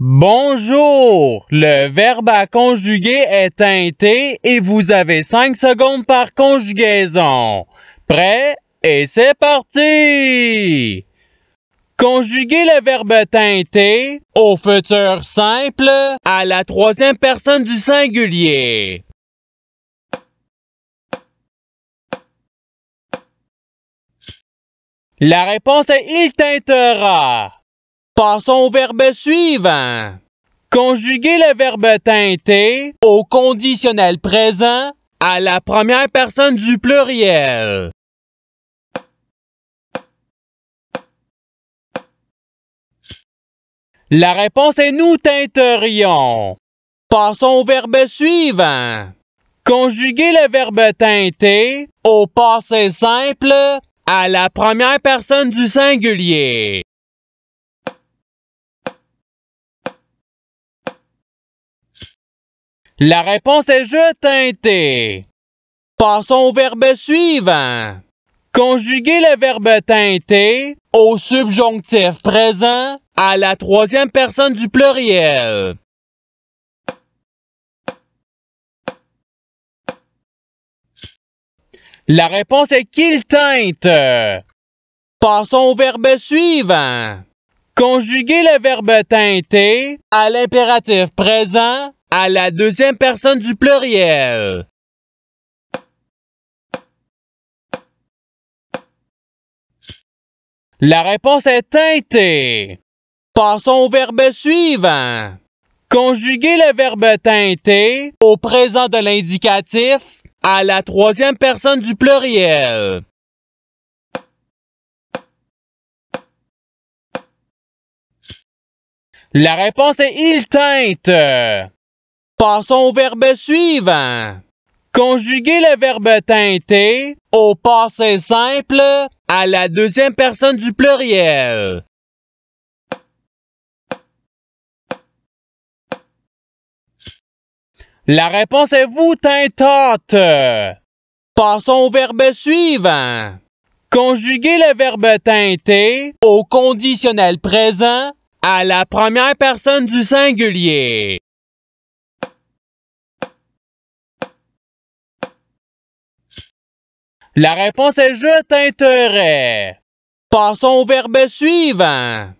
Bonjour! Le verbe à conjuguer est teinté et vous avez 5 secondes par conjugaison. Prêt? Et c'est parti! Conjuguez le verbe teinter au futur simple à la troisième personne du singulier. La réponse est il teintera. Passons au verbe suivant. Conjuguez le verbe teinter au conditionnel présent à la première personne du pluriel. La réponse est nous teinterions. Passons au verbe suivant. Conjuguez le verbe teinter au passé simple à la première personne du singulier. La réponse est je teinté. Passons au verbe suivant. Conjuguez le verbe teinter » au subjonctif présent à la troisième personne du pluriel. La réponse est qu'il teinte. Passons au verbe suivant. Conjuguez le verbe teinter à l'impératif présent à la deuxième personne du pluriel. La réponse est teintée. Passons au verbe suivant. Conjuguez le verbe teinté au présent de l'indicatif à la troisième personne du pluriel. La réponse est il teinte. Passons au verbe suivant. Conjuguez le verbe teinter au passé simple à la deuxième personne du pluriel. La réponse est vous teintate. Passons au verbe suivant. Conjuguez le verbe teinter au conditionnel présent à la première personne du singulier. La réponse est je teinterai. Passons au verbe suivant.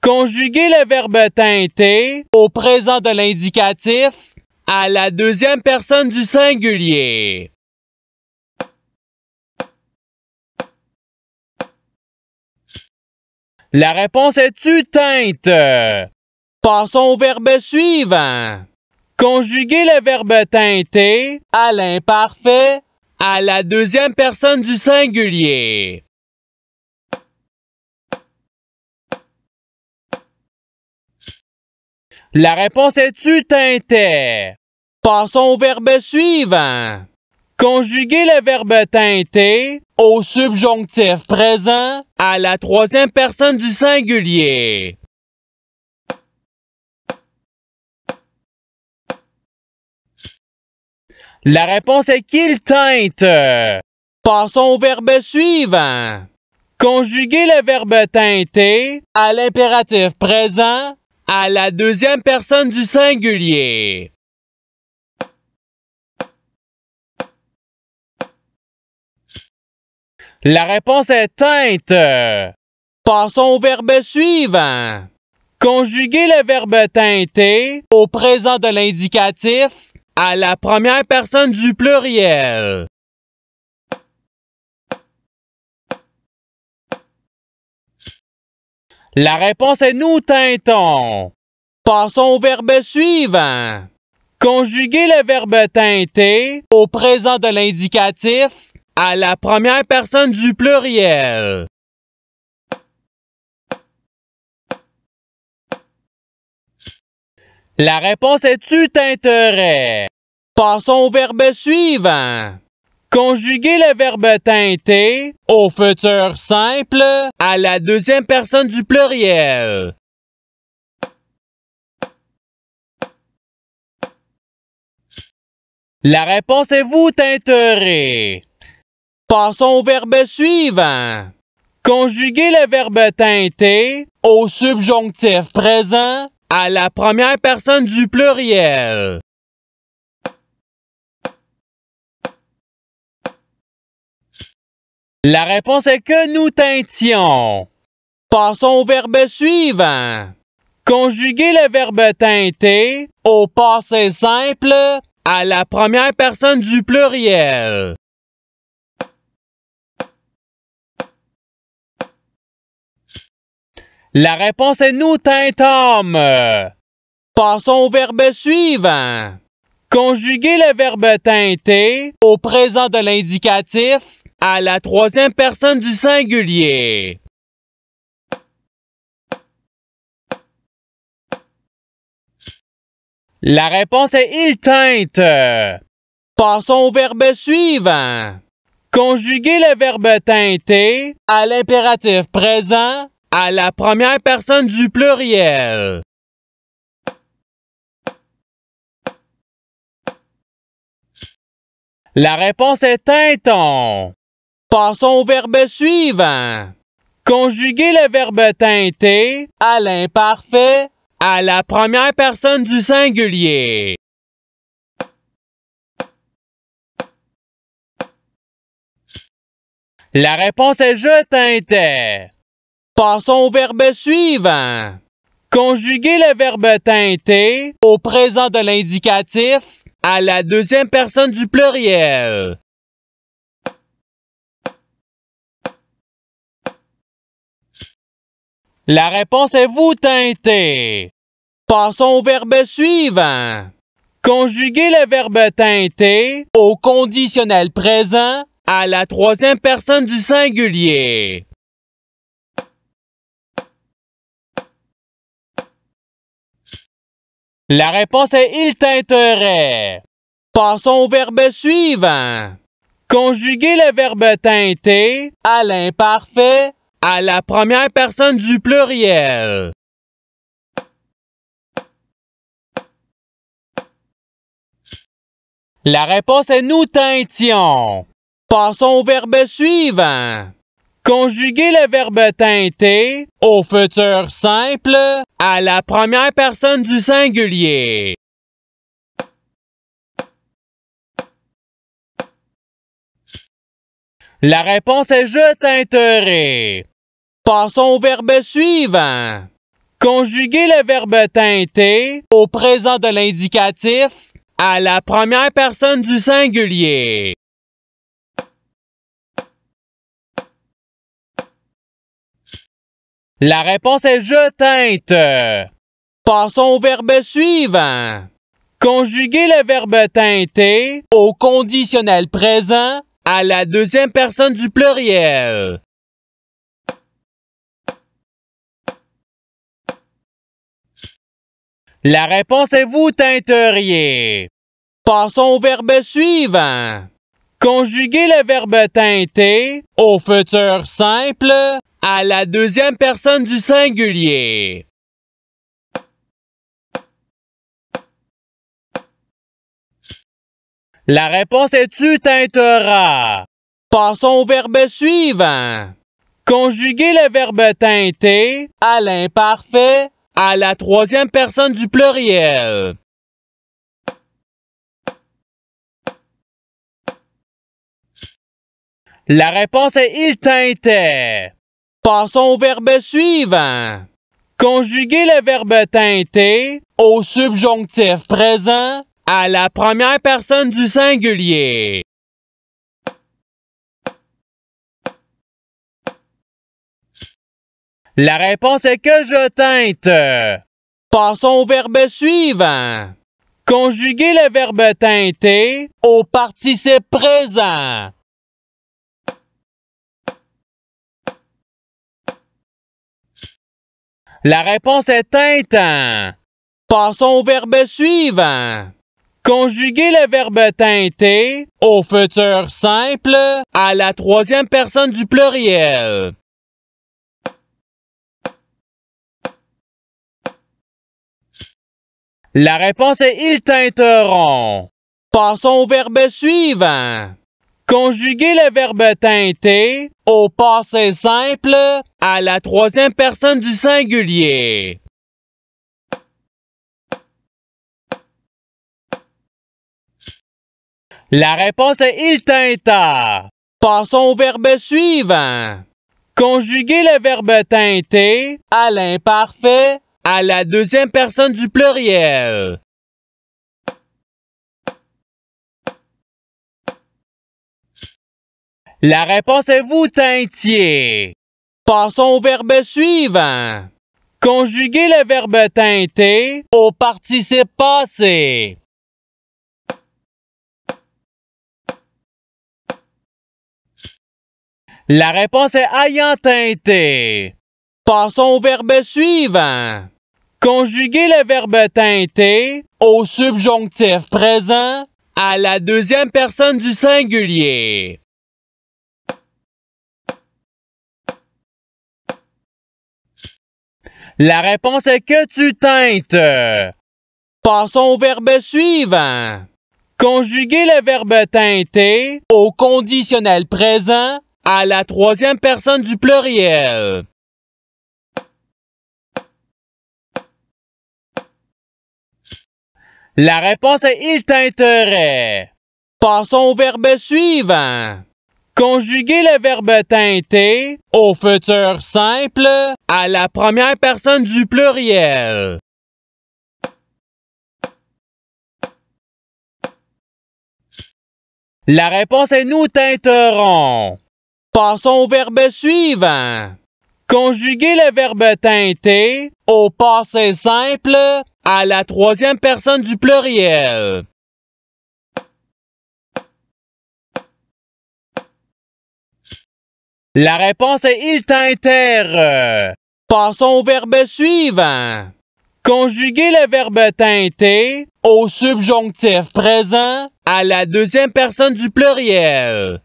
Conjuguer le verbe teinter au présent de l'indicatif à la deuxième personne du singulier. La réponse est tu teintes. Passons au verbe suivant. Conjuguer le verbe teinter à l'imparfait à la deuxième personne du singulier. La réponse est tu teintais. Passons au verbe suivant. Conjuguez le verbe teinter au subjonctif présent à la troisième personne du singulier. La réponse est qu'il teinte. Passons au verbe suivant. Conjuguez le verbe teinter à l'impératif présent à la deuxième personne du singulier. La réponse est teinte. Passons au verbe suivant. Conjuguez le verbe teinter au présent de l'indicatif à la première personne du pluriel. La réponse est nous teintons. Passons au verbe suivant. Conjuguez le verbe teinter au présent de l'indicatif à la première personne du pluriel. La réponse est tu teinterais. Passons au verbe suivant. Conjuguez le verbe teinter au futur simple à la deuxième personne du pluriel. La réponse est vous teinterez. Passons au verbe suivant. Conjuguez le verbe teinter au subjonctif présent à la première personne du pluriel. La réponse est que nous teintions. Passons au verbe suivant. Conjuguez le verbe teinter au passé simple à la première personne du pluriel. La réponse est nous, teintons ». Passons au verbe suivant. Conjuguer le verbe teinter au présent de l'indicatif à la troisième personne du singulier. La réponse est il teinte. Passons au verbe suivant. Conjuguer le verbe teinter à l'impératif présent à la première personne du pluriel. La réponse est teinton. Passons au verbe suivant. Conjuguez le verbe teinter à l'imparfait à la première personne du singulier. La réponse est je teintais. Passons au verbe suivant. Conjuguez le verbe teinter au présent de l'indicatif à la deuxième personne du pluriel. La réponse est vous teinter. Passons au verbe suivant. Conjuguez le verbe teinter au conditionnel présent à la troisième personne du singulier. La réponse est il teinterait. Passons au verbe suivant. Conjuguez le verbe teinter à l'imparfait à la première personne du pluriel. La réponse est nous teintions. Passons au verbe suivant. Conjuguez le verbe teinter au futur simple à la première personne du singulier. La réponse est je teinterai. Passons au verbe suivant. Conjuguez le verbe teinter au présent de l'indicatif à la première personne du singulier. La réponse est je teinte. Passons au verbe suivant. Conjuguez le verbe teinter au conditionnel présent à la deuxième personne du pluriel. La réponse est vous teinteriez. Passons au verbe suivant. Conjuguez le verbe teinter au futur simple à la deuxième personne du singulier. La réponse est tu teinteras. Passons au verbe suivant. Conjuguez le verbe teinter à l'imparfait à la troisième personne du pluriel. La réponse est il teintait. Passons au verbe suivant. Conjuguez le verbe teinter au subjonctif présent à la première personne du singulier. La réponse est que je teinte. Passons au verbe suivant. Conjuguez le verbe teinter au participe présent. La réponse est teintant hein? ». Passons au verbe suivant. Conjuguez le verbe teinter au futur simple à la troisième personne du pluriel. La réponse est ils teinteront. Passons au verbe suivant. Conjuguez le verbe teinter au passé simple à la troisième personne du singulier. La réponse est il teinta. Passons au verbe suivant. Conjuguez le verbe teinter à l'imparfait à la deuxième personne du pluriel. La réponse est vous teintiez. Passons au verbe suivant. Conjuguez le verbe teinter au participe passé. La réponse est ayant teinté. Passons au verbe suivant. Conjuguez le verbe teinter au subjonctif présent à la deuxième personne du singulier. La réponse est que tu teintes. Passons au verbe suivant. Conjuguer le verbe teinter au conditionnel présent à la troisième personne du pluriel. La réponse est il teinterait. Passons au verbe suivant. Conjuguez le verbe teinter au futur simple à la première personne du pluriel. La réponse est nous teinterons. Passons au verbe suivant. Conjuguez le verbe teinter au passé simple à la troisième personne du pluriel. La réponse est il t'interre. Passons au verbe suivant. Conjuguez le verbe teinter au subjonctif présent à la deuxième personne du pluriel.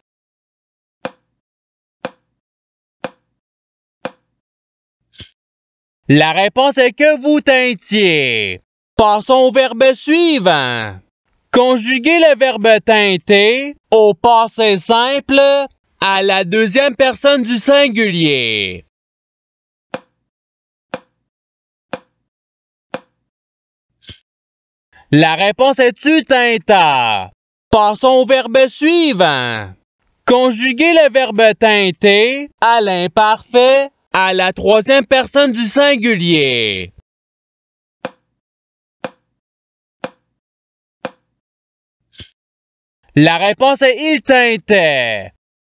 La réponse est que vous teintiez. Passons au verbe suivant. Conjuguez le verbe teinter au passé simple à la deuxième personne du singulier. La réponse est tu tinta. Passons au verbe suivant. Conjuguez le verbe teinter à l'imparfait à la troisième personne du singulier. La réponse est il teintait.